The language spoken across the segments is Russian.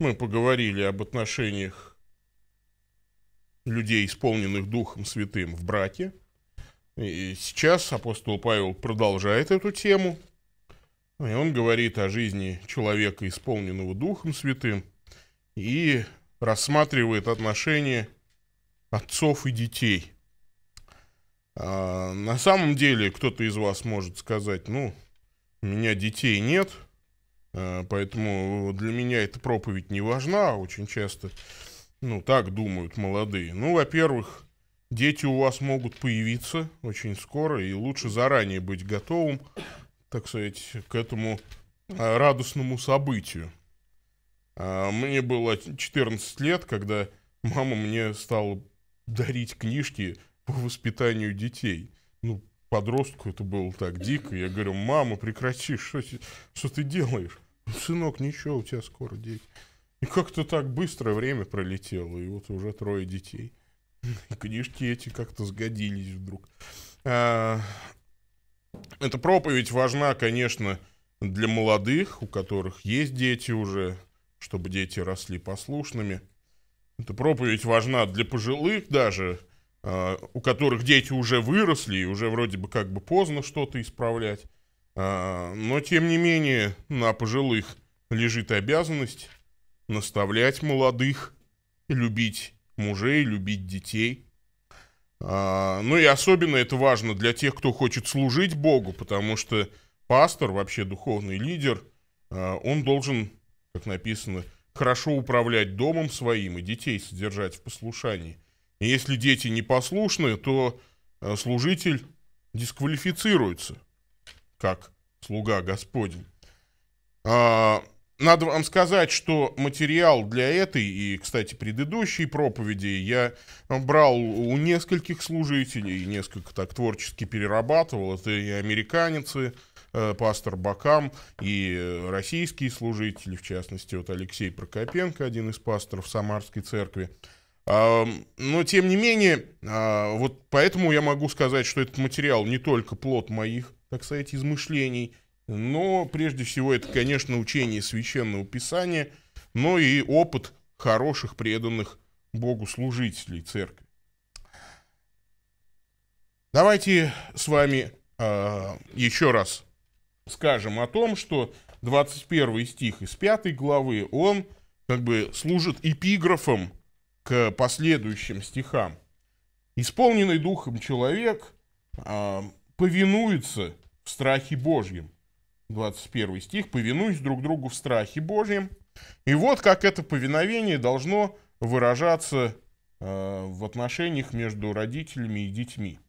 Мы поговорили об отношениях людей, исполненных Духом Святым в браке. И сейчас апостол Павел продолжает эту тему. И он говорит о жизни человека, исполненного Духом Святым, и рассматривает отношения отцов и детей. А на самом деле, кто-то из вас может сказать, ну, у меня детей нет – Э, поэтому для меня эта проповедь не важна очень часто. Ну, так думают молодые. Ну, во-первых, дети у вас могут появиться очень скоро, и лучше заранее быть готовым, так сказать, к этому э, радостному событию. А, мне было 14 лет, когда мама мне стала дарить книжки по воспитанию детей. Ну, подростку это было так дико. Я говорю, мама, прекрати, что, что ты делаешь? Сынок, ничего, у тебя скоро дети. И как-то так быстро время пролетело, и вот уже трое детей. И книжки эти как-то сгодились вдруг. А, эта проповедь важна, конечно, для молодых, у которых есть дети уже, чтобы дети росли послушными. Эта проповедь важна для пожилых даже, Э, у которых дети уже выросли, и уже вроде бы как бы поздно что-то исправлять. А, но, тем не менее, на пожилых лежит обязанность наставлять молодых, любить мужей, любить детей. А, ну и особенно это важно для тех, кто хочет служить Богу, потому что пастор, вообще духовный лидер, а, он должен, как написано, хорошо управлять домом своим и детей содержать в послушании – и если дети непослушны, то э, служитель дисквалифицируется, как слуга Господень. А, надо вам сказать, что материал для этой и, кстати, предыдущей проповеди я брал у нескольких служителей, несколько так творчески перерабатывал. Это и американец, и э, пастор Бакам, и э, российские служители, в частности, вот Алексей Прокопенко, один из пасторов Самарской церкви. Но, тем не менее, а, вот поэтому я могу сказать, что этот материал не только плод моих, так сказать, измышлений, но, прежде всего, это, конечно, учение Священного Писания, но и опыт хороших, преданных Богу служителей церкви. Давайте с вами э, еще раз скажем о том, что 21 стих из 5 главы, он как бы служит эпиграфом к последующим стихам. Исполненный духом человек э, повинуется в страхе Божьем. 21 стих. «Повинуюсь друг другу в страхе Божьем». И вот как это повиновение должно выражаться э, в отношениях между родителями и детьми.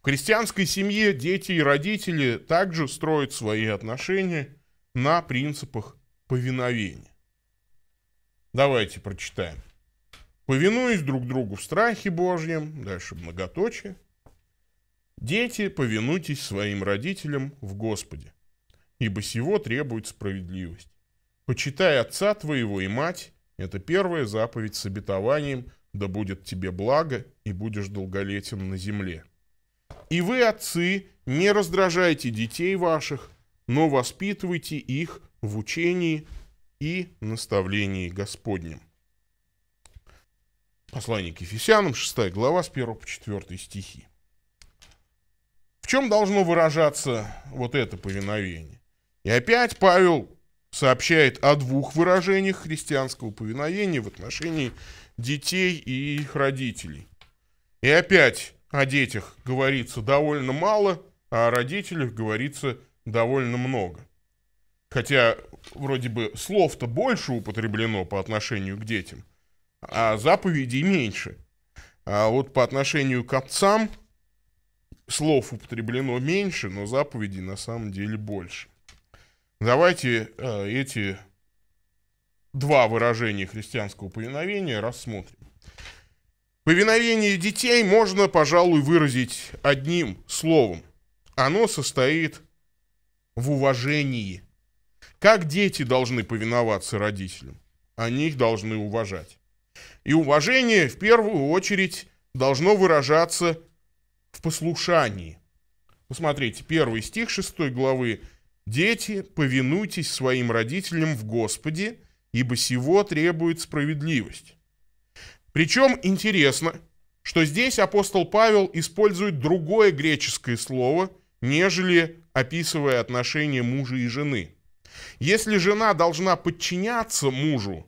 В христианской семье дети и родители также строят свои отношения на принципах повиновения. Давайте прочитаем повинуясь друг другу в страхе Божьем, дальше многоточие, дети, повинуйтесь своим родителям в Господе, ибо сего требует справедливость. Почитай отца твоего и мать, это первая заповедь с обетованием, да будет тебе благо и будешь долголетен на земле. И вы, отцы, не раздражайте детей ваших, но воспитывайте их в учении и наставлении Господнем. Послание к Ефесянам, 6 глава, с 1 по 4 стихи. В чем должно выражаться вот это повиновение? И опять Павел сообщает о двух выражениях христианского повиновения в отношении детей и их родителей. И опять о детях говорится довольно мало, а о родителях говорится довольно много. Хотя вроде бы слов-то больше употреблено по отношению к детям – а заповедей меньше. А вот по отношению к отцам слов употреблено меньше, но заповедей на самом деле больше. Давайте э, эти два выражения христианского повиновения рассмотрим. Повиновение детей можно, пожалуй, выразить одним словом. Оно состоит в уважении. Как дети должны повиноваться родителям? Они их должны уважать. И уважение в первую очередь должно выражаться в послушании. Посмотрите, первый стих 6 главы. «Дети, повинуйтесь своим родителям в Господе, ибо сего требует справедливость». Причем интересно, что здесь апостол Павел использует другое греческое слово, нежели описывая отношения мужа и жены. Если жена должна подчиняться мужу,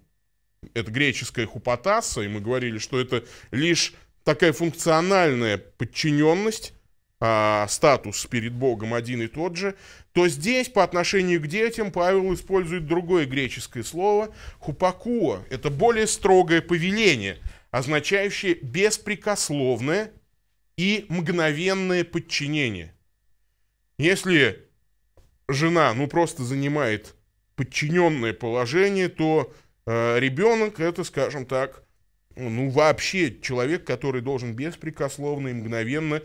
это греческая хупотаса, и мы говорили, что это лишь такая функциональная подчиненность, а, статус перед Богом один и тот же, то здесь по отношению к детям Павел использует другое греческое слово «хупакуа». Это более строгое повеление, означающее беспрекословное и мгновенное подчинение. Если жена ну просто занимает подчиненное положение, то Э, Ребенок это, скажем так, ну вообще человек, который должен беспрекословно и мгновенно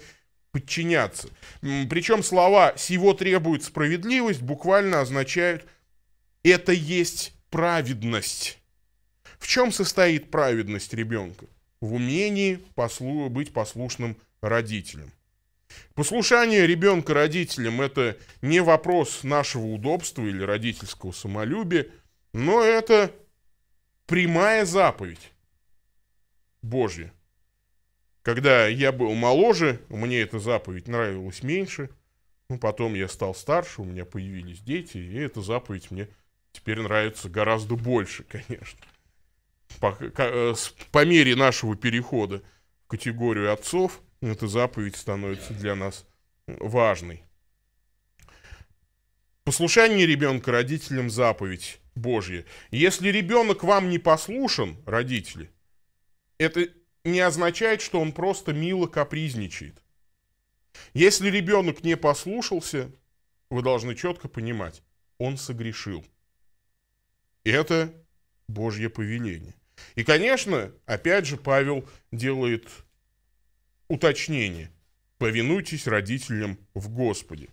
подчиняться. Причем слова «сего требует справедливость» буквально означают «это есть праведность». В чем состоит праведность ребенка? В умении послу... быть послушным родителям. Послушание ребенка родителям – это не вопрос нашего удобства или родительского самолюбия, но это прямая заповедь Божья. Когда я был моложе, мне эта заповедь нравилась меньше. Ну, потом я стал старше, у меня появились дети, и эта заповедь мне теперь нравится гораздо больше, конечно. По, э, по мере нашего перехода в категорию отцов, эта заповедь становится для нас важной. Послушание ребенка родителям заповедь Божье. Если ребенок вам не послушен, родители, это не означает, что он просто мило капризничает. Если ребенок не послушался, вы должны четко понимать, он согрешил. Это Божье повеление. И, конечно, опять же Павел делает уточнение. Повинуйтесь родителям в Господе.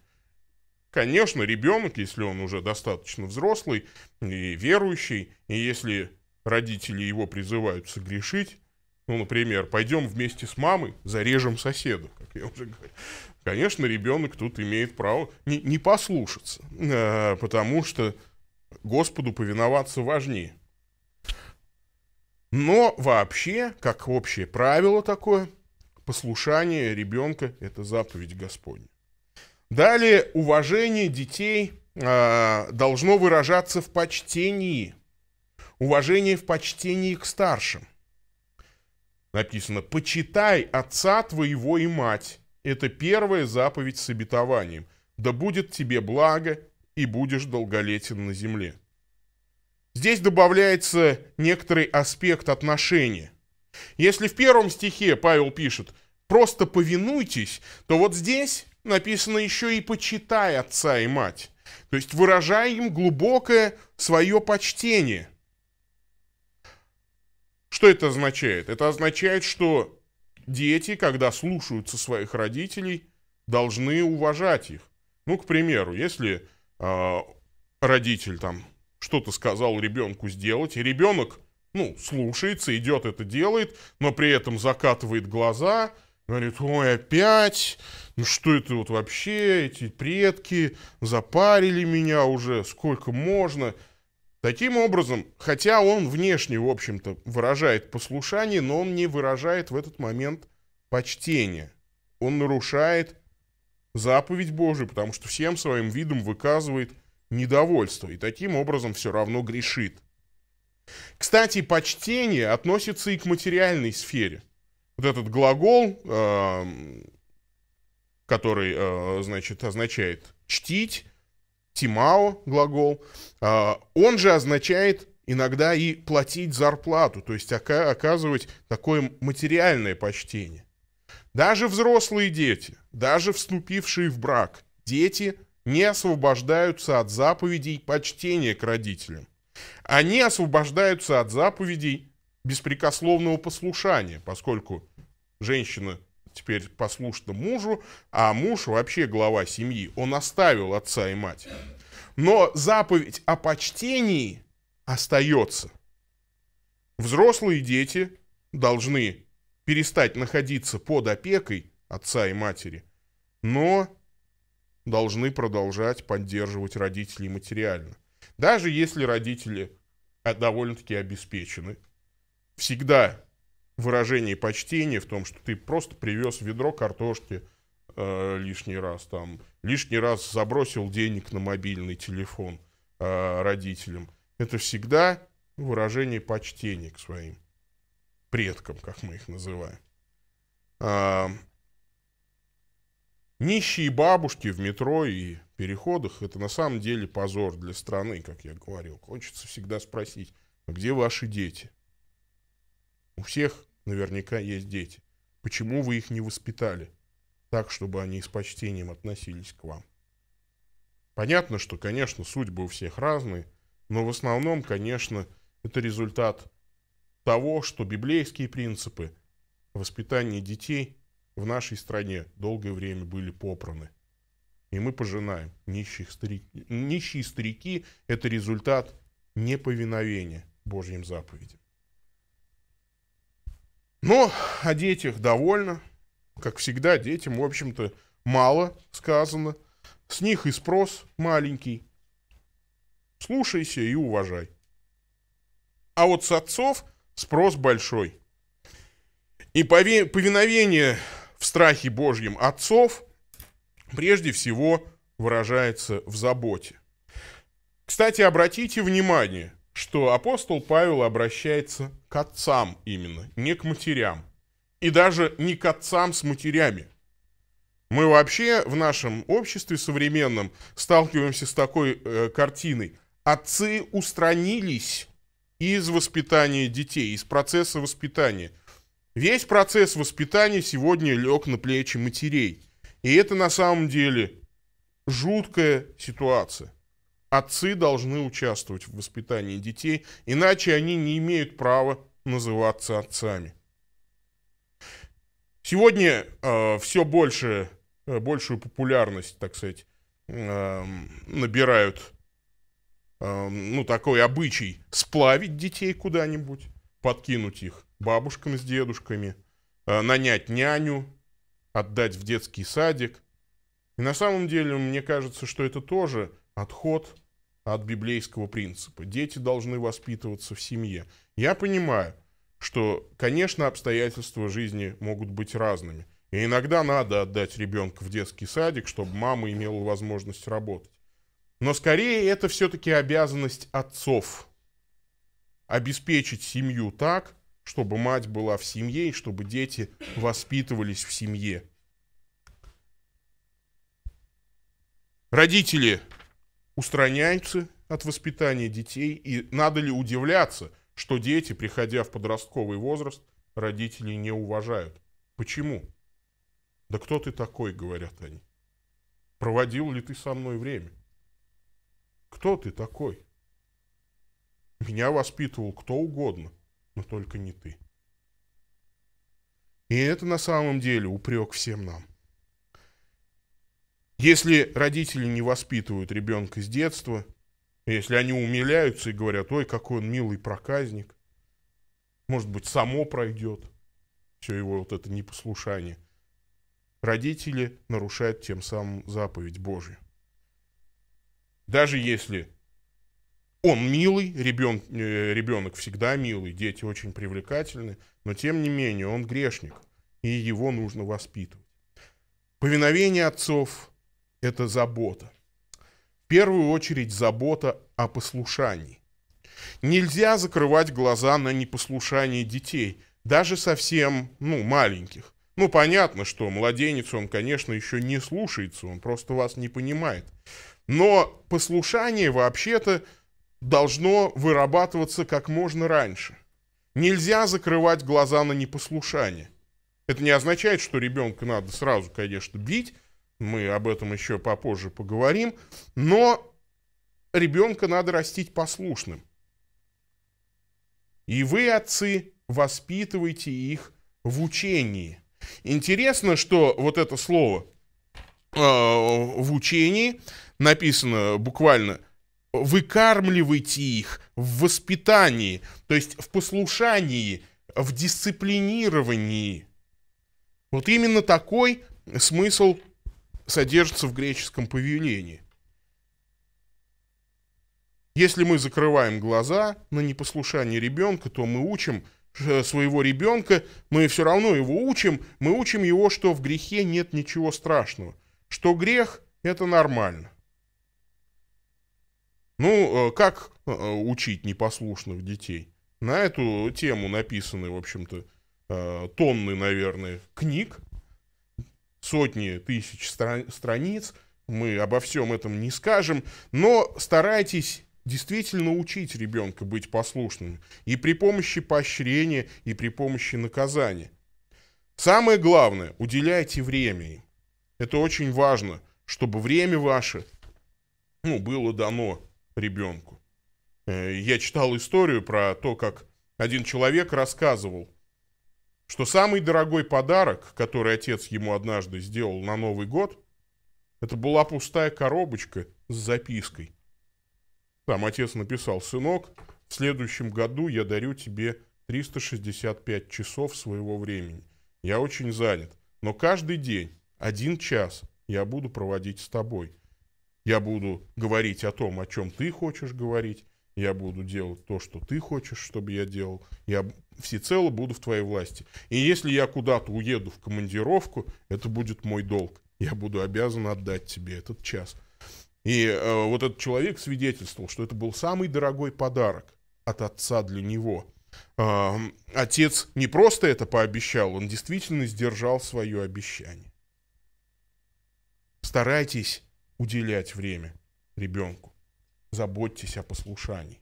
Конечно, ребенок, если он уже достаточно взрослый и верующий, и если родители его призывают согрешить, ну, например, пойдем вместе с мамой, зарежем соседа, как я уже говорил. Конечно, ребенок тут имеет право не, не послушаться, э, потому что Господу повиноваться важнее. Но вообще, как общее правило такое, послушание ребенка – это заповедь Господня. Далее, уважение детей э, должно выражаться в почтении. Уважение в почтении к старшим. Написано, почитай отца твоего и мать. Это первая заповедь с обетованием. Да будет тебе благо, и будешь долголетен на земле. Здесь добавляется некоторый аспект отношения. Если в первом стихе Павел пишет «просто повинуйтесь», то вот здесь написано еще и «почитай отца и мать». То есть выражай им глубокое свое почтение. Что это означает? Это означает, что дети, когда слушаются своих родителей, должны уважать их. Ну, к примеру, если э, родитель там что-то сказал ребенку сделать, и ребенок, ну, слушается, идет это делает, но при этом закатывает глаза, говорит, ой, опять, ну что это вот вообще, эти предки запарили меня уже, сколько можно. Таким образом, хотя он внешне, в общем-то, выражает послушание, но он не выражает в этот момент почтения. Он нарушает заповедь Божию, потому что всем своим видом выказывает недовольство и таким образом все равно грешит. Кстати, почтение относится и к материальной сфере. Вот этот глагол э, который, э, значит, означает «чтить», «тимао» глагол, э, он же означает иногда и платить зарплату, то есть оказывать такое материальное почтение. Даже взрослые дети, даже вступившие в брак, дети не освобождаются от заповедей почтения к родителям. Они освобождаются от заповедей беспрекословного послушания, поскольку женщина теперь послушно мужу, а муж вообще глава семьи, он оставил отца и мать. Но заповедь о почтении остается. Взрослые дети должны перестать находиться под опекой отца и матери, но должны продолжать поддерживать родителей материально. Даже если родители довольно-таки обеспечены, всегда выражении почтения, в том, что ты просто привез ведро картошки э, лишний раз, там, лишний раз забросил денег на мобильный телефон э, родителям. Это всегда выражение почтения к своим предкам, как мы их называем. А, нищие бабушки в метро и переходах – это на самом деле позор для страны, как я говорил. Хочется всегда спросить, «А где ваши дети? У всех Наверняка есть дети. Почему вы их не воспитали так, чтобы они с почтением относились к вам? Понятно, что, конечно, судьбы у всех разные, но в основном, конечно, это результат того, что библейские принципы воспитания детей в нашей стране долгое время были попраны. И мы пожинаем нищих старик... Нищие старики – это результат неповиновения Божьим заповедям. Но ну, о детях довольно. Как всегда, детям, в общем-то, мало сказано. С них и спрос маленький. Слушайся и уважай. А вот с отцов спрос большой. И повиновение в страхе Божьем отцов прежде всего выражается в заботе. Кстати, обратите внимание, что апостол Павел обращается к отцам именно, не к матерям. И даже не к отцам с матерями. Мы вообще в нашем обществе современном сталкиваемся с такой э, картиной. Отцы устранились из воспитания детей, из процесса воспитания. Весь процесс воспитания сегодня лег на плечи матерей. И это на самом деле жуткая ситуация. Отцы должны участвовать в воспитании детей, иначе они не имеют права называться отцами. Сегодня э, все больше, э, большую популярность, так сказать, э, набирают, э, ну, такой обычай сплавить детей куда-нибудь, подкинуть их бабушкам с дедушками, э, нанять няню, отдать в детский садик. И на самом деле, мне кажется, что это тоже отход от библейского принципа. Дети должны воспитываться в семье. Я понимаю, что, конечно, обстоятельства жизни могут быть разными. И иногда надо отдать ребенка в детский садик, чтобы мама имела возможность работать. Но скорее это все-таки обязанность отцов. Обеспечить семью так, чтобы мать была в семье и чтобы дети воспитывались в семье. Родители устраняются от воспитания детей, и надо ли удивляться, что дети, приходя в подростковый возраст, родителей не уважают. Почему? Да кто ты такой, говорят они. Проводил ли ты со мной время? Кто ты такой? Меня воспитывал кто угодно, но только не ты. И это на самом деле упрек всем нам. Если родители не воспитывают ребенка с детства, если они умиляются и говорят, ой, какой он милый проказник, может быть, само пройдет все его вот это непослушание. Родители нарушают тем самым заповедь Божью. Даже если он милый, ребен, э, ребенок всегда милый, дети очень привлекательны, но тем не менее он грешник, и его нужно воспитывать. Повиновение отцов –– это забота. В первую очередь забота о послушании. Нельзя закрывать глаза на непослушание детей, даже совсем, ну, маленьких. Ну, понятно, что младенец, он, конечно, еще не слушается, он просто вас не понимает. Но послушание вообще-то должно вырабатываться как можно раньше. Нельзя закрывать глаза на непослушание. Это не означает, что ребенка надо сразу, конечно, бить, мы об этом еще попозже поговорим, но ребенка надо растить послушным. И вы, отцы, воспитывайте их в учении. Интересно, что вот это слово э, в учении написано буквально выкармливайте их в воспитании, то есть в послушании, в дисциплинировании. Вот именно такой смысл содержится в греческом повелении. Если мы закрываем глаза на непослушание ребенка, то мы учим э, своего ребенка, мы все равно его учим, мы учим его, что в грехе нет ничего страшного, что грех – это нормально. Ну, э, как э, учить непослушных детей? На эту тему написаны, в общем-то, тонны, наверное, книг, сотни тысяч страниц, мы обо всем этом не скажем, но старайтесь действительно учить ребенка быть послушным и при помощи поощрения, и при помощи наказания. Самое главное, уделяйте время им. Это очень важно, чтобы время ваше ну, было дано ребенку. Э, я читал историю про то, как один человек рассказывал, что самый дорогой подарок, который отец ему однажды сделал на Новый год, это была пустая коробочка с запиской. Там отец написал, «Сынок, в следующем году я дарю тебе 365 часов своего времени. Я очень занят, но каждый день, один час, я буду проводить с тобой. Я буду говорить о том, о чем ты хочешь говорить, я буду делать то, что ты хочешь, чтобы я делал, я всецело буду в твоей власти. И если я куда-то уеду в командировку, это будет мой долг. Я буду обязан отдать тебе этот час. И э, вот этот человек свидетельствовал, что это был самый дорогой подарок от отца для него. Э, отец не просто это пообещал, он действительно сдержал свое обещание. Старайтесь уделять время ребенку заботьтесь о послушании.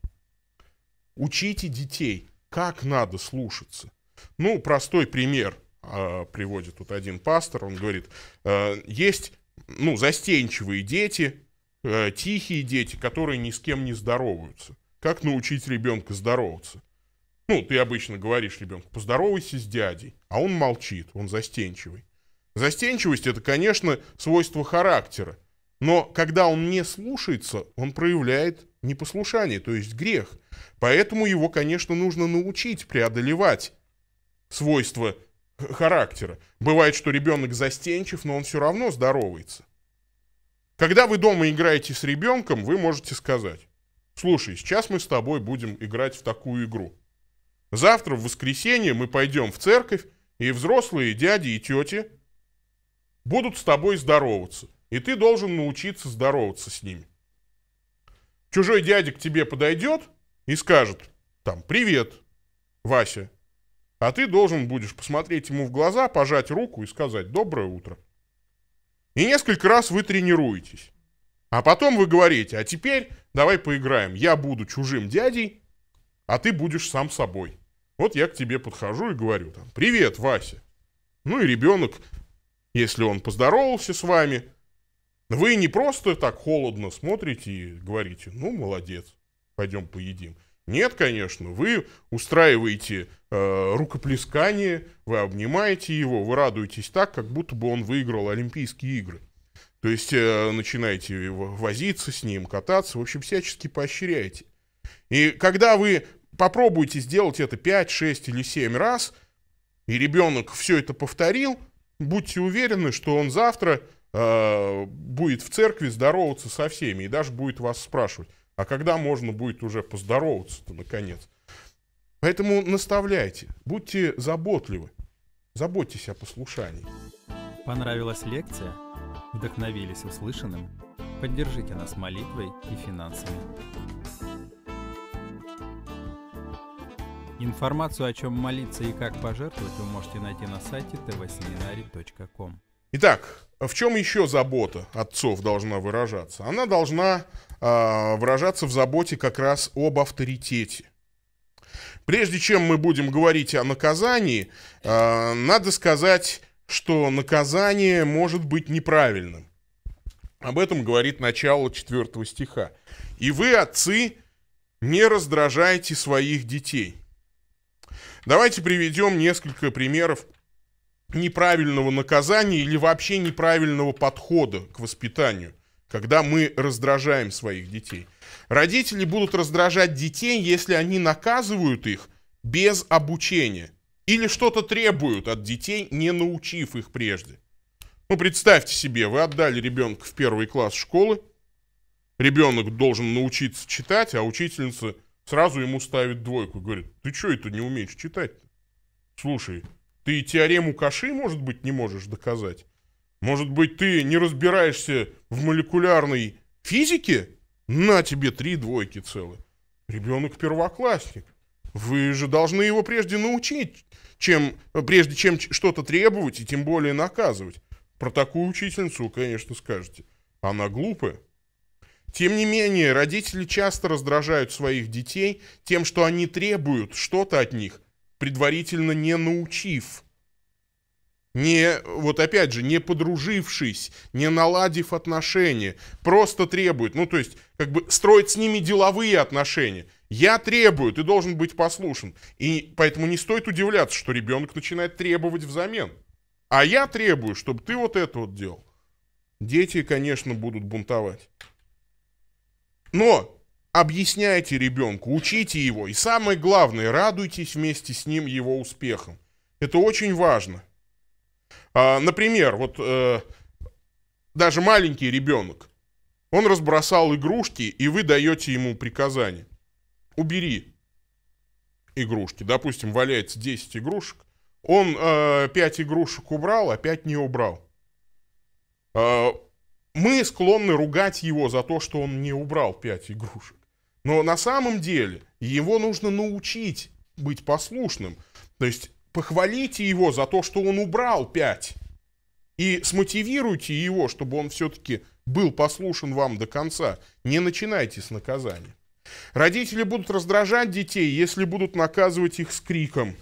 Учите детей, как надо слушаться. Ну, простой пример э, приводит тут один пастор, он говорит, э, есть, ну, застенчивые дети, э, тихие дети, которые ни с кем не здороваются. Как научить ребенка здороваться? Ну, ты обычно говоришь ребенку, поздоровайся с дядей, а он молчит, он застенчивый. Застенчивость – это, конечно, свойство характера. Но когда он не слушается, он проявляет непослушание, то есть грех. Поэтому его, конечно, нужно научить преодолевать свойства характера. Бывает, что ребенок застенчив, но он все равно здоровается. Когда вы дома играете с ребенком, вы можете сказать, слушай, сейчас мы с тобой будем играть в такую игру. Завтра в воскресенье мы пойдем в церковь, и взрослые дяди и тети будут с тобой здороваться. И ты должен научиться здороваться с ними. Чужой дядя к тебе подойдет и скажет, там, привет, Вася. А ты должен будешь посмотреть ему в глаза, пожать руку и сказать «доброе утро». И несколько раз вы тренируетесь. А потом вы говорите, а теперь давай поиграем. Я буду чужим дядей, а ты будешь сам собой. Вот я к тебе подхожу и говорю там, привет, Вася. Ну и ребенок, если он поздоровался с вами, вы не просто так холодно смотрите и говорите, ну, молодец, пойдем поедим. Нет, конечно, вы устраиваете э, рукоплескание, вы обнимаете его, вы радуетесь так, как будто бы он выиграл Олимпийские игры. То есть э, начинаете возиться с ним, кататься, в общем, всячески поощряете. И когда вы попробуете сделать это 5, 6 или 7 раз, и ребенок все это повторил, будьте уверены, что он завтра Э, будет в церкви здороваться со всеми и даже будет вас спрашивать, а когда можно будет уже поздороваться-то наконец? Поэтому наставляйте, будьте заботливы, заботьтесь о послушании. Понравилась лекция? Вдохновились услышанным? Поддержите нас молитвой и финансами. Информацию, о чем молиться и как пожертвовать, вы можете найти на сайте tvseminary.com. Итак, в чем еще забота отцов должна выражаться? Она должна э, выражаться в заботе как раз об авторитете. Прежде чем мы будем говорить о наказании, э, надо сказать, что наказание может быть неправильным. Об этом говорит начало 4 стиха. «И вы, отцы, не раздражайте своих детей». Давайте приведем несколько примеров неправильного наказания или вообще неправильного подхода к воспитанию, когда мы раздражаем своих детей. Родители будут раздражать детей, если они наказывают их без обучения или что-то требуют от детей, не научив их прежде. Ну, представьте себе, вы отдали ребенка в первый класс школы, ребенок должен научиться читать, а учительница сразу ему ставит двойку, говорит, ты что это не умеешь читать -то? Слушай, ты теорему Каши, может быть, не можешь доказать? Может быть, ты не разбираешься в молекулярной физике? На тебе три двойки целых. Ребенок первоклассник. Вы же должны его прежде научить, чем, прежде чем что-то требовать и тем более наказывать. Про такую учительницу конечно, скажете. Она глупая. Тем не менее, родители часто раздражают своих детей тем, что они требуют что-то от них – предварительно не научив, не, вот опять же, не подружившись, не наладив отношения, просто требует, ну то есть, как бы строить с ними деловые отношения. Я требую, ты должен быть послушен. И поэтому не стоит удивляться, что ребенок начинает требовать взамен. А я требую, чтобы ты вот это вот делал. Дети, конечно, будут бунтовать. Но объясняйте ребенку, учите его. И самое главное, радуйтесь вместе с ним его успехам. Это очень важно. А, например, вот э, даже маленький ребенок, он разбросал игрушки, и вы даете ему приказание. Убери игрушки. Допустим, валяется 10 игрушек. Он э, 5 игрушек убрал, а 5 не убрал. Э, мы склонны ругать его за то, что он не убрал 5 игрушек. Но на самом деле его нужно научить быть послушным. То есть похвалите его за то, что он убрал пять. И смотивируйте его, чтобы он все-таки был послушен вам до конца. Не начинайте с наказания. Родители будут раздражать детей, если будут наказывать их с криком.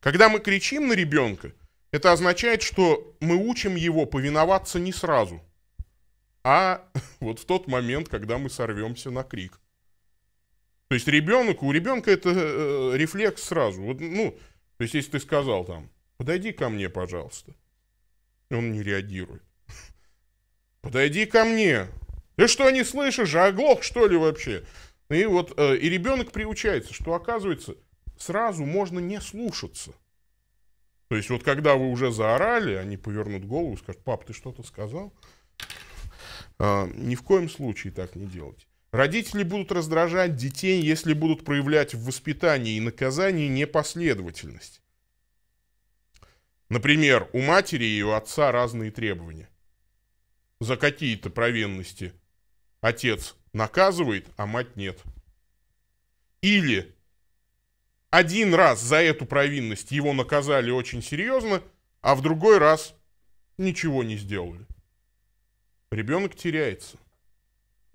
Когда мы кричим на ребенка, это означает, что мы учим его повиноваться не сразу, а вот в тот момент, когда мы сорвемся на крик. То есть ребенок, у ребенка это э, рефлекс сразу. Вот, ну, то есть если ты сказал там, подойди ко мне, пожалуйста, он не реагирует. Подойди ко мне. Ты что, не слышишь? Оглох, что ли, вообще? И вот э, и ребенок приучается, что оказывается, сразу можно не слушаться. То есть вот когда вы уже заорали, они повернут голову и скажут, пап, ты что-то сказал? Э, ни в коем случае так не делать. Родители будут раздражать детей, если будут проявлять в воспитании и наказании непоследовательность. Например, у матери и у отца разные требования. За какие-то провинности отец наказывает, а мать нет. Или один раз за эту провинность его наказали очень серьезно, а в другой раз ничего не сделали. Ребенок теряется.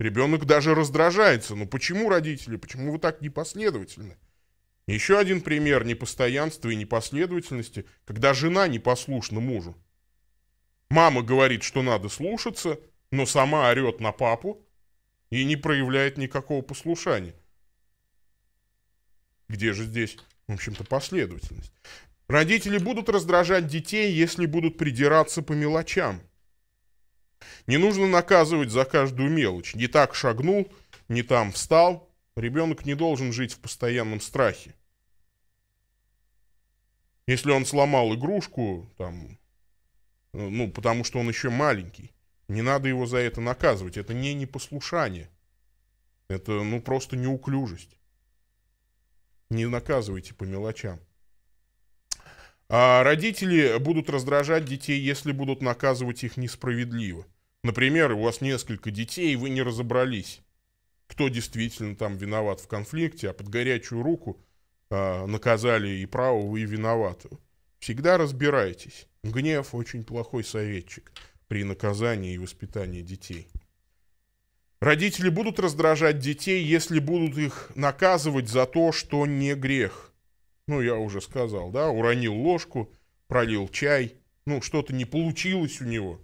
Ребенок даже раздражается. Ну почему, родители, почему вы так непоследовательны? Еще один пример непостоянства и непоследовательности, когда жена непослушна мужу. Мама говорит, что надо слушаться, но сама орет на папу и не проявляет никакого послушания. Где же здесь, в общем-то, последовательность? Родители будут раздражать детей, если будут придираться по мелочам – не нужно наказывать за каждую мелочь. Не так шагнул, не там встал. Ребенок не должен жить в постоянном страхе. Если он сломал игрушку, там, э, ну, потому что он еще маленький, не надо его за это наказывать. Это не непослушание. Это, ну, просто неуклюжесть. Не наказывайте по мелочам. А родители будут раздражать детей, если будут наказывать их несправедливо. Например, у вас несколько детей, и вы не разобрались, кто действительно там виноват в конфликте, а под горячую руку э, наказали и правого, и виноватого. Всегда разбирайтесь. Гнев очень плохой советчик при наказании и воспитании детей. Родители будут раздражать детей, если будут их наказывать за то, что не грех ну, я уже сказал, да, уронил ложку, пролил чай, ну, что-то не получилось у него.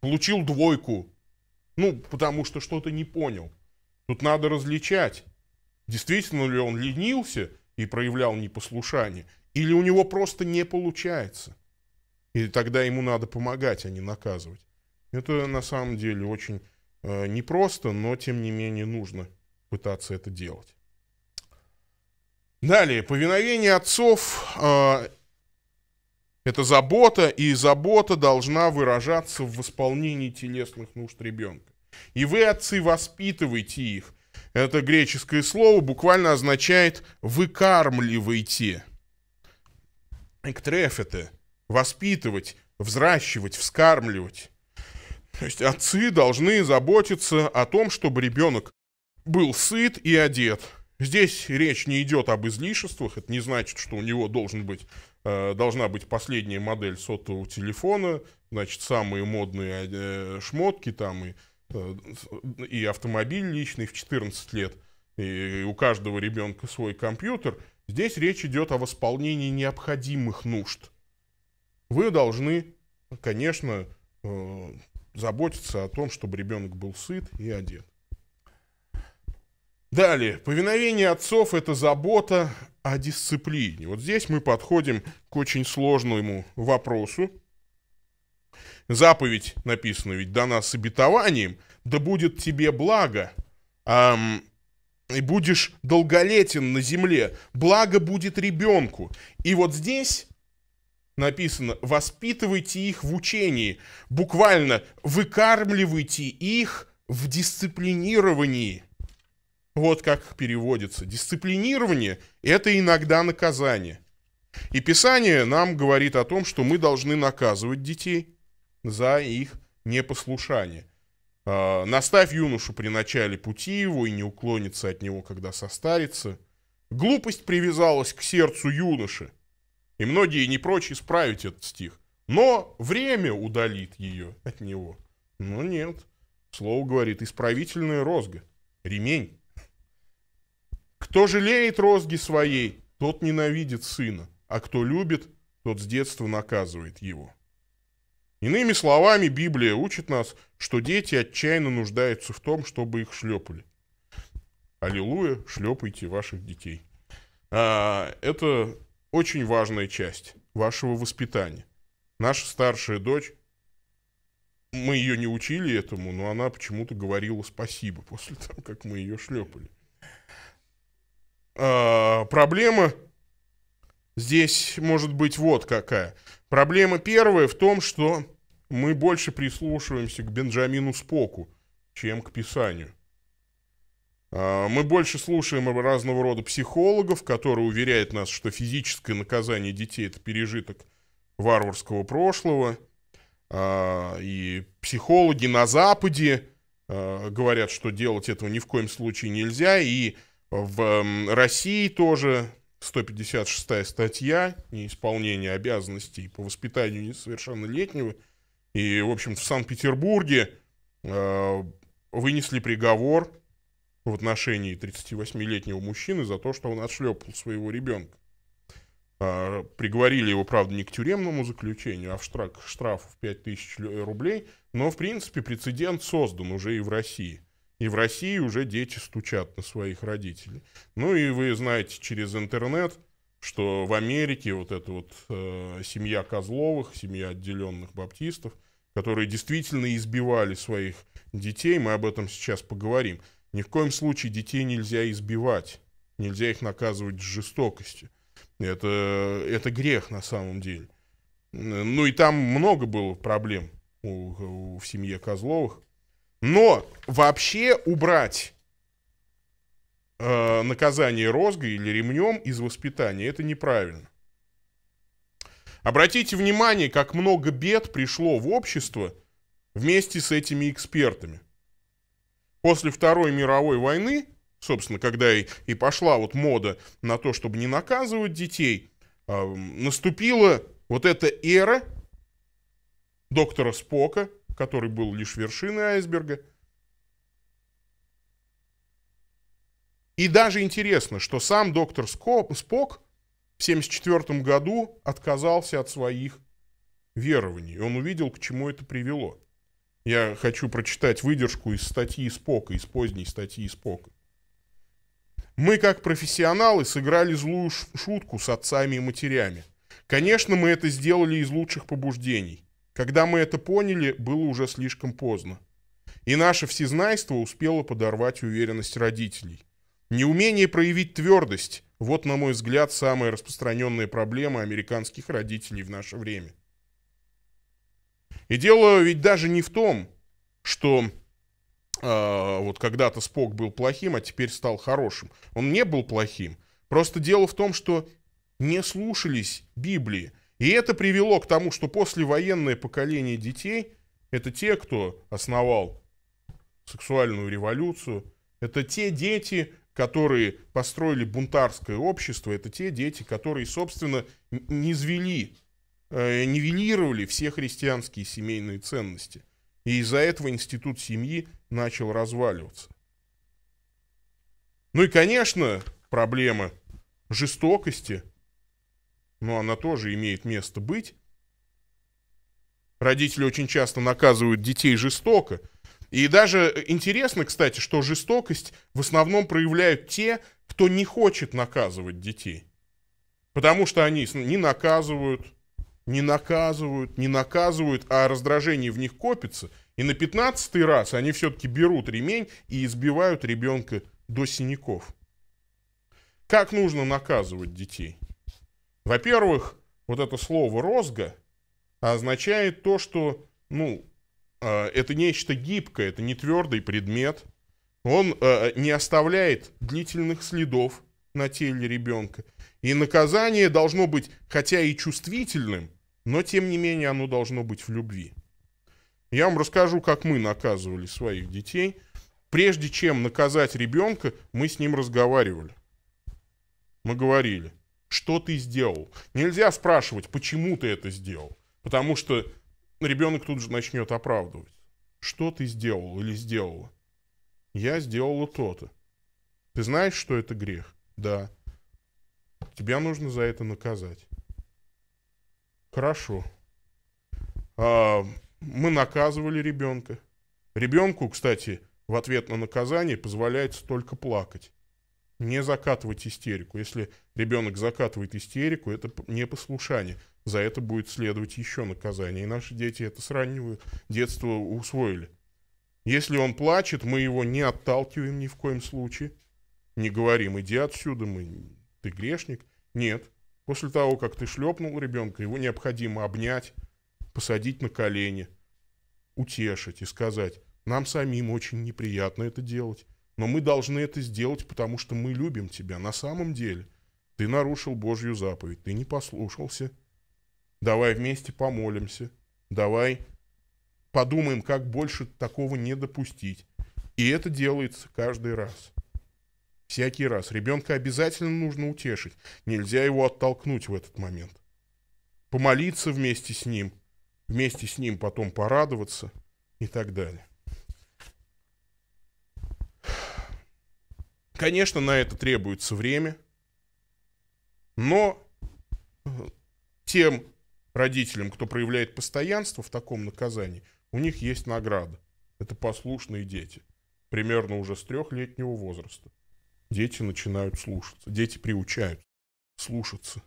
Получил двойку, ну, потому что что-то не понял. Тут надо различать, действительно ли он ленился и проявлял непослушание, или у него просто не получается. И тогда ему надо помогать, а не наказывать. Это на самом деле очень э, непросто, но тем не менее нужно пытаться это делать. Далее, повиновение отцов э, это забота, и забота должна выражаться в восполнении телесных нужд ребенка. И вы, отцы, воспитывайте их. Это греческое слово буквально означает «выкармливайте». Эктрефете – воспитывать, взращивать, вскармливать. То есть отцы должны заботиться о том, чтобы ребенок был сыт и одет – Здесь речь не идет об излишествах, это не значит, что у него должен быть, э, должна быть последняя модель сотового телефона, значит, самые модные э, шмотки там и, э, и автомобиль личный в 14 лет, и у каждого ребенка свой компьютер. Здесь речь идет о восполнении необходимых нужд. Вы должны, конечно, заботиться о том, чтобы ребенок был сыт и одет. Далее, повиновение отцов – это забота о дисциплине. Вот здесь мы подходим к очень сложному вопросу. Заповедь написана ведь дана с обетованием, да будет тебе благо, эм, и будешь долголетен на земле, благо будет ребенку. И вот здесь написано, воспитывайте их в учении, буквально выкармливайте их в дисциплинировании – вот как переводится. Дисциплинирование – это иногда наказание. И Писание нам говорит о том, что мы должны наказывать детей за их непослушание. А, «Наставь юношу при начале пути его и не уклонится от него, когда состарится». Глупость привязалась к сердцу юноши, и многие не прочь исправить этот стих. Но время удалит ее от него. Но нет. Слово говорит, исправительная розга, ремень. Кто жалеет розги своей, тот ненавидит сына, а кто любит, тот с детства наказывает его. Иными словами, Библия учит нас, что дети отчаянно нуждаются в том, чтобы их шлепали. Аллилуйя, шлепайте ваших детей. А, это очень важная часть вашего воспитания. Наша старшая дочь, мы ее не учили этому, но она почему-то говорила спасибо после того, как мы ее шлепали. А, проблема здесь может быть вот какая. Проблема первая в том, что мы больше прислушиваемся к Бенджамину Споку, чем к Писанию. А, мы больше слушаем разного рода психологов, которые уверяют нас, что физическое наказание детей – это пережиток варварского прошлого. А, и психологи на Западе говорят, что делать этого ни в коем случае нельзя. И в эм, России тоже 156-я статья «Неисполнение обязанностей по воспитанию несовершеннолетнего». И, в общем, в Санкт-Петербурге э, вынесли приговор в отношении 38-летнего мужчины за то, что он отшлепал своего ребенка. Э, приговорили его, правда, не к тюремному заключению, а в штраф, штраф в 5000 рублей. Но, в принципе, прецедент создан уже и в России. И в России уже дети стучат на своих родителей. Ну и вы знаете через интернет, что в Америке вот эта вот э, семья Козловых, семья отделенных баптистов, которые действительно избивали своих детей, мы об этом сейчас поговорим. Ни в коем случае детей нельзя избивать, нельзя их наказывать с жестокостью. Это, это грех на самом деле. Ну и там много было проблем у, у, в семье Козловых. Но вообще убрать э, наказание розгой или ремнем из воспитания это неправильно. Обратите внимание, как много бед пришло в общество вместе с этими экспертами. После Второй мировой войны, собственно, когда и, и пошла вот мода на то, чтобы не наказывать детей, э, наступила вот эта эра доктора Спока, который был лишь вершиной айсберга. И даже интересно, что сам доктор Скоп, Спок в 1974 году отказался от своих верований. Он увидел, к чему это привело. Я хочу прочитать выдержку из статьи Спока, из поздней статьи Спока. Мы, как профессионалы, сыграли злую шутку с отцами и матерями. Конечно, мы это сделали из лучших побуждений. Когда мы это поняли, было уже слишком поздно. И наше всезнайство успело подорвать уверенность родителей. Неумение проявить твердость – вот, на мой взгляд, самая распространенная проблема американских родителей в наше время. И дело ведь даже не в том, что э, вот когда-то Спок был плохим, а теперь стал хорошим. Он не был плохим. Просто дело в том, что не слушались Библии. И это привело к тому, что послевоенное поколение детей – это те, кто основал сексуальную революцию, это те дети, которые построили бунтарское общество, это те дети, которые, собственно, низвели, э, нивелировали все христианские семейные ценности. И из-за этого институт семьи начал разваливаться. Ну и, конечно, проблема жестокости – но она тоже имеет место быть. Родители очень часто наказывают детей жестоко. И даже интересно, кстати, что жестокость в основном проявляют те, кто не хочет наказывать детей. Потому что они не наказывают, не наказывают, не наказывают, а раздражение в них копится. И на 15 раз они все-таки берут ремень и избивают ребенка до синяков. Как нужно наказывать детей? Во-первых, вот это слово «розга» означает то, что, ну, э, это нечто гибкое, это не твердый предмет. Он э, не оставляет длительных следов на теле ребенка. И наказание должно быть, хотя и чувствительным, но тем не менее оно должно быть в любви. Я вам расскажу, как мы наказывали своих детей. Прежде чем наказать ребенка, мы с ним разговаривали. Мы говорили – что ты сделал. Нельзя спрашивать, почему ты это сделал, потому что ребенок тут же начнет оправдывать. Что ты сделал или сделала? Я сделала то-то. Ты знаешь, что это грех? Да. Тебя нужно за это наказать. Хорошо. А, мы наказывали ребенка. Ребенку, кстати, в ответ на наказание позволяется только плакать не закатывать истерику. Если ребенок закатывает истерику, это не послушание. За это будет следовать еще наказание. И наши дети это с раннего детства усвоили. Если он плачет, мы его не отталкиваем ни в коем случае. Не говорим, иди отсюда, мы, ты грешник. Нет. После того, как ты шлепнул ребенка, его необходимо обнять, посадить на колени, утешить и сказать, нам самим очень неприятно это делать. Но мы должны это сделать, потому что мы любим тебя. На самом деле, ты нарушил Божью заповедь, ты не послушался. Давай вместе помолимся. Давай подумаем, как больше такого не допустить. И это делается каждый раз. Всякий раз. Ребенка обязательно нужно утешить. Нельзя его оттолкнуть в этот момент. Помолиться вместе с ним, вместе с ним потом порадоваться и так далее. Конечно, на это требуется время, но э, тем родителям, кто проявляет постоянство в таком наказании, у них есть награда. Это послушные дети. Примерно уже с трехлетнего возраста. Дети начинают слушаться. Дети приучают слушаться.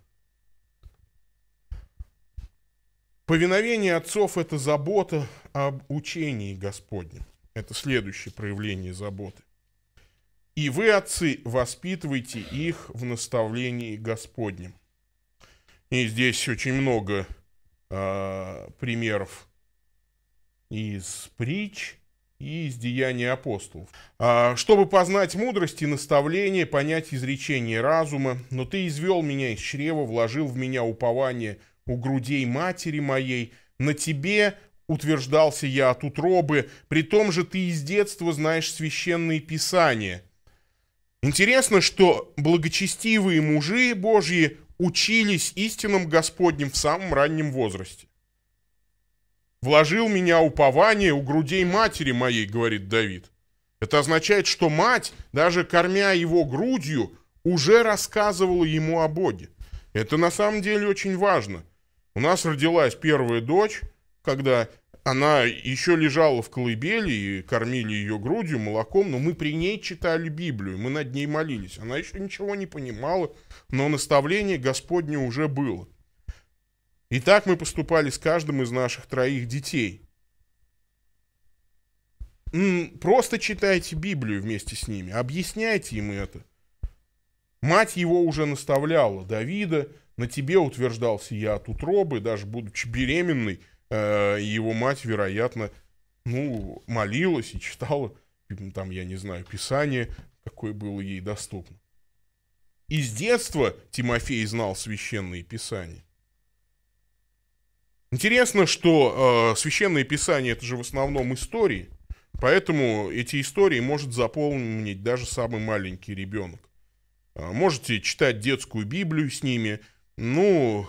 Повиновение отцов – это забота об учении Господнем. Это следующее проявление заботы. И вы, отцы, воспитывайте их в наставлении Господнем. И здесь очень много э, примеров из притч и из деяний апостолов. «А, чтобы познать мудрость и наставление, понять изречение разума, но ты извел меня из чрева, вложил в меня упование у грудей матери моей, на тебе утверждался я от утробы, при том же ты из детства знаешь священные писания – Интересно, что благочестивые мужи Божьи учились истинам Господним в самом раннем возрасте. «Вложил меня упование у грудей матери моей», — говорит Давид. Это означает, что мать, даже кормя его грудью, уже рассказывала ему о Боге. Это на самом деле очень важно. У нас родилась первая дочь, когда она еще лежала в колыбели и кормили ее грудью, молоком, но мы при ней читали Библию, мы над ней молились. Она еще ничего не понимала, но наставление Господне уже было. И так мы поступали с каждым из наших троих детей. Просто читайте Библию вместе с ними, объясняйте им это. Мать его уже наставляла, Давида, на тебе утверждался я от утробы, даже будучи беременной, Э, его мать, вероятно, ну, молилась и читала, там, я не знаю, писание, какое было ей доступно. Из детства Тимофей знал священные писания. Интересно, что э, священные писания это же в основном истории, поэтому эти истории может запомнить даже самый маленький ребенок. Э, можете читать детскую Библию с ними, ну,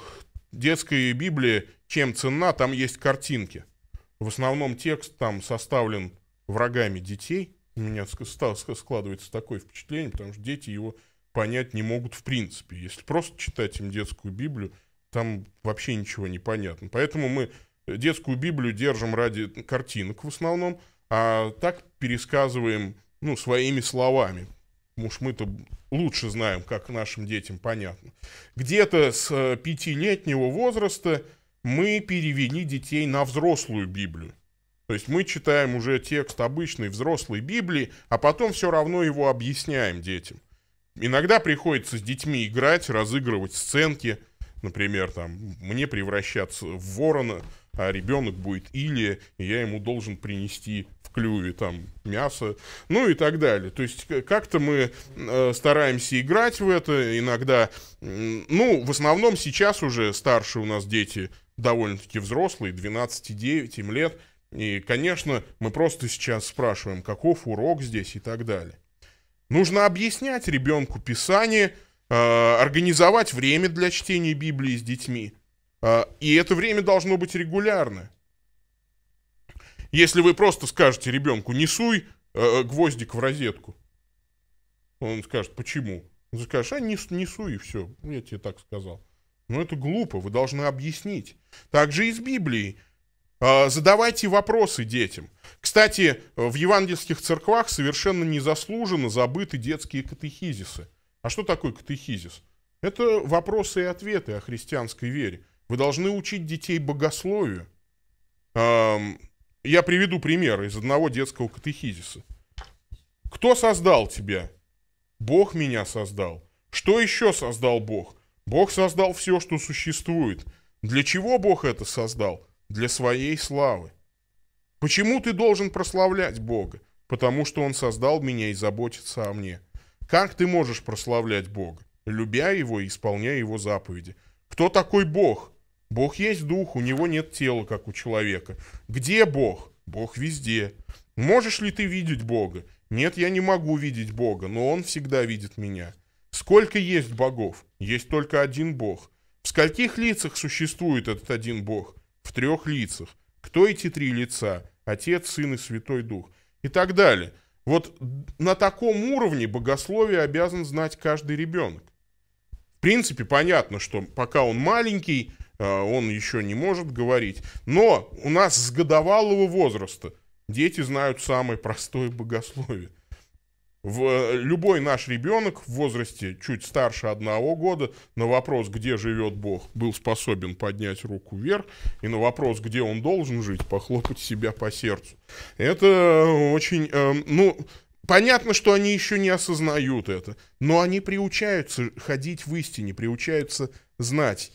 детская Библия, чем ценна? там есть картинки. В основном текст там составлен врагами детей. У меня складывается такое впечатление, потому что дети его понять не могут в принципе. Если просто читать им детскую Библию, там вообще ничего не понятно. Поэтому мы детскую Библию держим ради картинок в основном, а так пересказываем ну, своими словами. Уж мы-то лучше знаем, как нашим детям понятно. Где-то с э, пятилетнего возраста мы перевели детей на взрослую Библию. То есть мы читаем уже текст обычной взрослой Библии, а потом все равно его объясняем детям. Иногда приходится с детьми играть, разыгрывать сценки, например, там, мне превращаться в ворона – а ребенок будет или я ему должен принести в клюве там мясо, ну и так далее. То есть как-то мы э, стараемся играть в это, иногда, ну, в основном сейчас уже старшие у нас дети довольно-таки взрослые, 12-9 им лет, и, конечно, мы просто сейчас спрашиваем, каков урок здесь и так далее. Нужно объяснять ребенку Писание, э, организовать время для чтения Библии с детьми – а, и это время должно быть регулярно. Если вы просто скажете ребенку, не суй э, э, гвоздик в розетку, он скажет, почему? Ты скажешь, а не, не суй, и все, я тебе так сказал. Но это глупо, вы должны объяснить. Также из Библии. А, задавайте вопросы детям. Кстати, в евангельских церквах совершенно незаслуженно забыты детские катехизисы. А что такое катехизис? Это вопросы и ответы о христианской вере. Вы должны учить детей богословию. Я приведу пример из одного детского катехизиса. Кто создал тебя? Бог меня создал. Что еще создал Бог? Бог создал все, что существует. Для чего Бог это создал? Для своей славы. Почему ты должен прославлять Бога? Потому что Он создал меня и заботится о мне. Как ты можешь прославлять Бога? Любя Его и исполняя Его заповеди. Кто такой Бог? Бог есть дух, у него нет тела, как у человека. Где Бог? Бог везде. Можешь ли ты видеть Бога? Нет, я не могу видеть Бога, но Он всегда видит меня. Сколько есть богов? Есть только один Бог. В скольких лицах существует этот один Бог? В трех лицах. Кто эти три лица? Отец, Сын и Святой Дух. И так далее. Вот на таком уровне богословие обязан знать каждый ребенок. В принципе, понятно, что пока он маленький, Э, он еще не может говорить. Но у нас с годовалого возраста дети знают самое простое богословие. В, э, любой наш ребенок в возрасте чуть старше одного года на вопрос, где живет Бог, был способен поднять руку вверх, и на вопрос, где он должен жить, похлопать себя по сердцу. Это очень, э, ну, понятно, что они еще не осознают это, но они приучаются ходить в истине, приучаются знать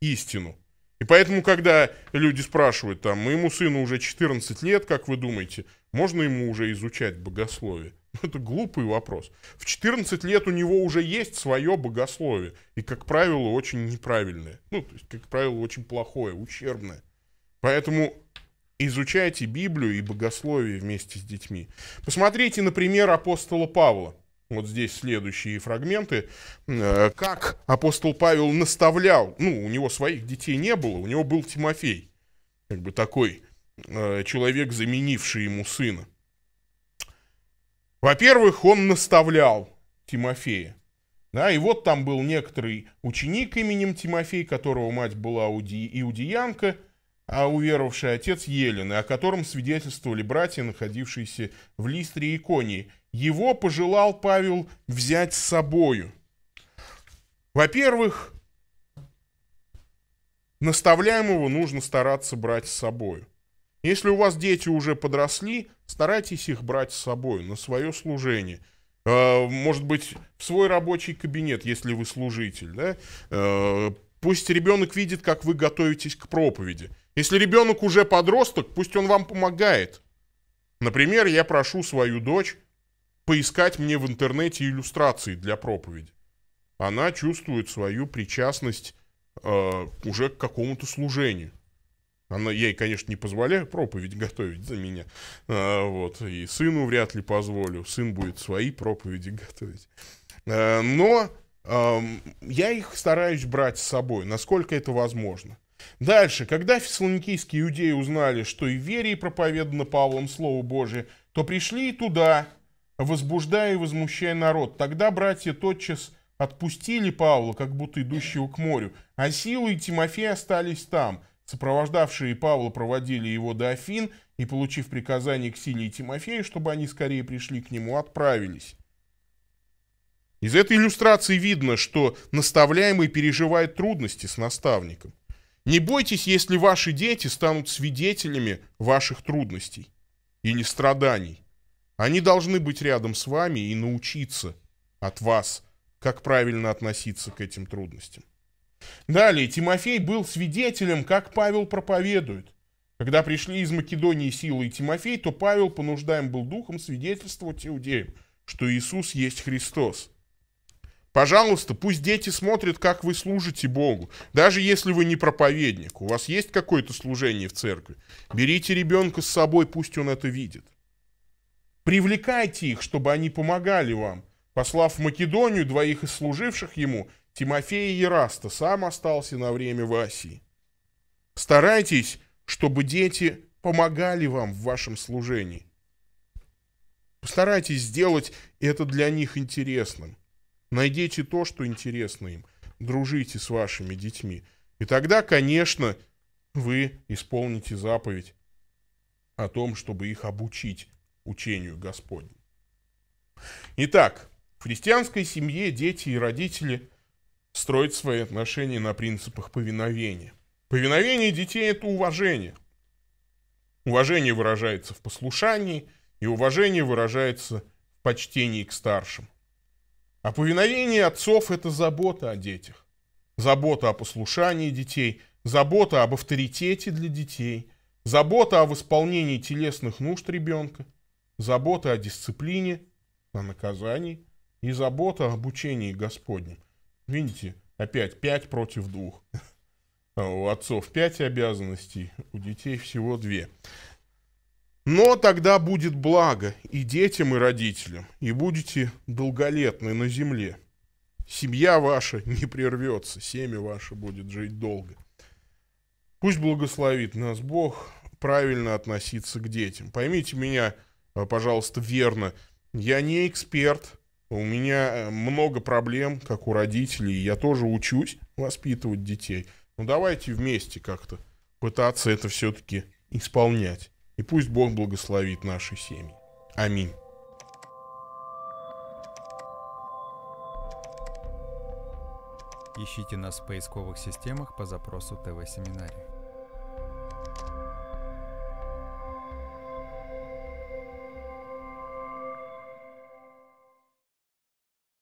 истину. И поэтому, когда люди спрашивают, там, моему сыну уже 14 лет, как вы думаете, можно ему уже изучать богословие? Ну, это глупый вопрос. В 14 лет у него уже есть свое богословие. И, как правило, очень неправильное. Ну, то есть, как правило, очень плохое, ущербное. Поэтому изучайте Библию и богословие вместе с детьми. Посмотрите, например, апостола Павла вот здесь следующие фрагменты, э, как апостол Павел наставлял, ну, у него своих детей не было, у него был Тимофей, как бы такой э, человек, заменивший ему сына. Во-первых, он наставлял Тимофея. Да, и вот там был некоторый ученик именем Тимофей, которого мать была иудеянка – а уверовавший отец Елены, о котором свидетельствовали братья, находившиеся в Листре и Конии. Его пожелал Павел взять с собою. Во-первых, наставляемого нужно стараться брать с собою. Если у вас дети уже подросли, старайтесь их брать с собой на свое служение э, – может быть, в свой рабочий кабинет, если вы служитель, да? Э, пусть ребенок видит, как вы готовитесь к проповеди. Если ребенок уже подросток, пусть он вам помогает. Например, я прошу свою дочь поискать мне в интернете иллюстрации для проповеди. Она чувствует свою причастность э, уже к какому-то служению. Она, я ей, конечно, не позволяю проповедь готовить за меня. А, вот. И сыну вряд ли позволю. Сын будет свои проповеди готовить. А, но а, я их стараюсь брать с собой, насколько это возможно. Дальше, когда фессалоникийские иудеи узнали, что и верии проповедано Павлом Слово Божие, то пришли туда, возбуждая и возмущая народ. Тогда братья тотчас отпустили Павла, как будто идущего к морю, а Силы и Тимофей остались там. Сопровождавшие Павла проводили его до Афин и, получив приказание к Силе и Тимофею, чтобы они скорее пришли к нему, отправились. Из этой иллюстрации видно, что наставляемый переживает трудности с наставником. Не бойтесь, если ваши дети станут свидетелями ваших трудностей или страданий. Они должны быть рядом с вами и научиться от вас, как правильно относиться к этим трудностям. Далее, Тимофей был свидетелем, как Павел проповедует. Когда пришли из Македонии силы и Тимофей, то Павел, понуждаем был духом, свидетельствовать иудеям, что Иисус есть Христос. Пожалуйста, пусть дети смотрят, как вы служите Богу. Даже если вы не проповедник, у вас есть какое-то служение в церкви, берите ребенка с собой, пусть он это видит. Привлекайте их, чтобы они помогали вам. Послав в Македонию двоих из служивших ему, Тимофея и Ераста, сам остался на время в Асии. Старайтесь, чтобы дети помогали вам в вашем служении. Постарайтесь сделать это для них интересным. Найдите то, что интересно им. Дружите с вашими детьми. И тогда, конечно, вы исполните заповедь о том, чтобы их обучить учению Господню. Итак, в христианской семье дети и родители строят свои отношения на принципах повиновения. Повиновение детей – это уважение. Уважение выражается в послушании, и уважение выражается в почтении к старшим. А повиновение отцов – это забота о детях, забота о послушании детей, забота об авторитете для детей, забота о исполнении телесных нужд ребенка, забота о дисциплине, о наказании и забота об обучении Господнем. Видите, опять пять против двух У отцов пять обязанностей, у детей всего две. Но тогда будет благо и детям, и родителям, и будете долголетны на земле. Семья ваша не прервется, семя ваше будет жить долго. Пусть благословит нас Бог правильно относиться к детям. Поймите меня, э, пожалуйста, верно. Я не эксперт, у меня э, много проблем, как у родителей, я тоже учусь воспитывать детей. Но давайте вместе как-то пытаться это все-таки исполнять. И пусть Бог благословит наши семьи. Аминь. Ищите нас в поисковых системах по запросу ТВ-семинарий.